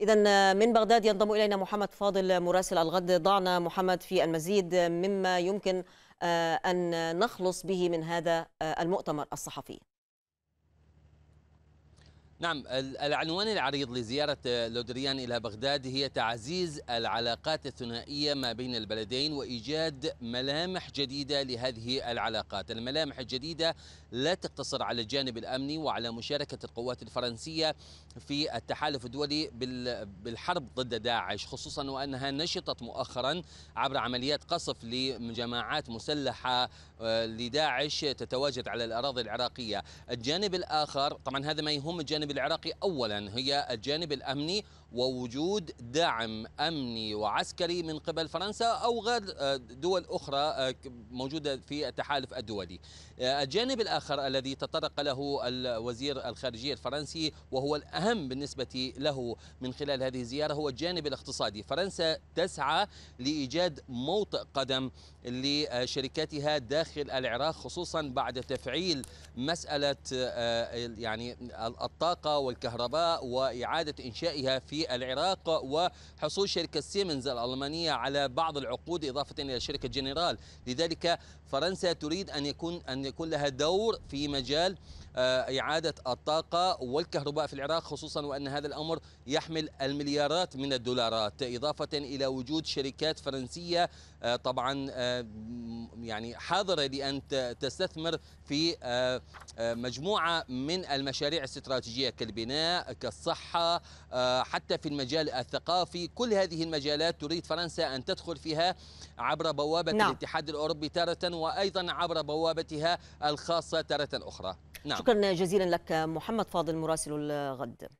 إذا من بغداد ينضم إلينا محمد فاضل مراسل الغد ضعنا محمد في المزيد مما يمكن آه، أن نخلص به من هذا آه، المؤتمر الصحفي نعم العنوان العريض لزيارة آه، لودريان إلى بغداد هي تعزيز العلاقات الثنائية ما بين البلدين وإيجاد ملامح جديدة لهذه العلاقات الملامح الجديدة لا تقتصر على الجانب الأمني وعلى مشاركة القوات الفرنسية في التحالف الدولي بالحرب ضد داعش خصوصا وأنها نشطت مؤخرا عبر عمليات قصف لجماعات مسلحة آه، لداعش تتواجد على الأراضي العراقية الجانب الآخر طبعا هذا ما يهم الجانب الجانب العراقي اولا هي الجانب الامني ووجود دعم امني وعسكري من قبل فرنسا او غير آه، دول اخرى آه، موجوده في التحالف الدولي. آه، الجانب الاخر الذي تطرق له الوزير الخارجيه الفرنسي وهو الاهم بالنسبه له من خلال هذه الزياره هو الجانب الاقتصادي، فرنسا تسعى لايجاد موطئ قدم لشركاتها داخل العراق خصوصا بعد تفعيل مساله يعني الطاقه الطاقة والكهرباء وإعادة إنشائها في العراق وحصول شركة سيمنز الألمانية على بعض العقود إضافة إلى شركة جنرال لذلك فرنسا تريد أن يكون أن يكون لها دور في مجال آه، إعادة الطاقة والكهرباء في العراق خصوصا وأن هذا الأمر يحمل المليارات من الدولارات إضافة إلى وجود شركات فرنسية آه، طبعا آه، يعني حاضرة لأن تستثمر في مجموعة من المشاريع الاستراتيجية كالبناء كالصحة آه، حتى في المجال الثقافي كل هذه المجالات تريد فرنسا أن تدخل فيها عبر بوابة نعم. الاتحاد الأوروبي تارة وأيضا عبر بوابتها الخاصة تارة أخرى نعم. شكرا جزيلا لك محمد فاضل مراسل الغد